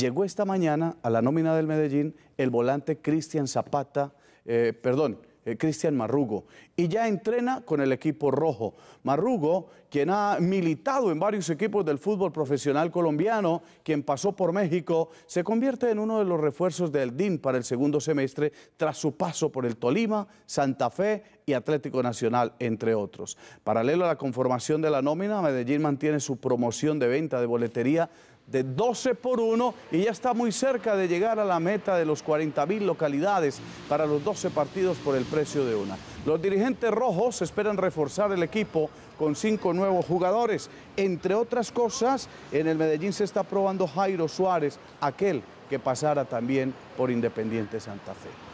Llegó esta mañana a la nómina del Medellín el volante Cristian Zapata, eh, perdón, eh, Cristian Marrugo, y ya entrena con el equipo rojo. Marrugo, quien ha militado en varios equipos del fútbol profesional colombiano, quien pasó por México, se convierte en uno de los refuerzos del DIN para el segundo semestre tras su paso por el Tolima, Santa Fe y Atlético Nacional, entre otros. Paralelo a la conformación de la nómina, Medellín mantiene su promoción de venta de boletería de 12 por 1 y ya está muy cerca de llegar a la meta de los 40.000 localidades para los 12 partidos por el precio de una. Los dirigentes rojos esperan reforzar el equipo con cinco nuevos jugadores. Entre otras cosas, en el Medellín se está probando Jairo Suárez, aquel que pasara también por Independiente Santa Fe.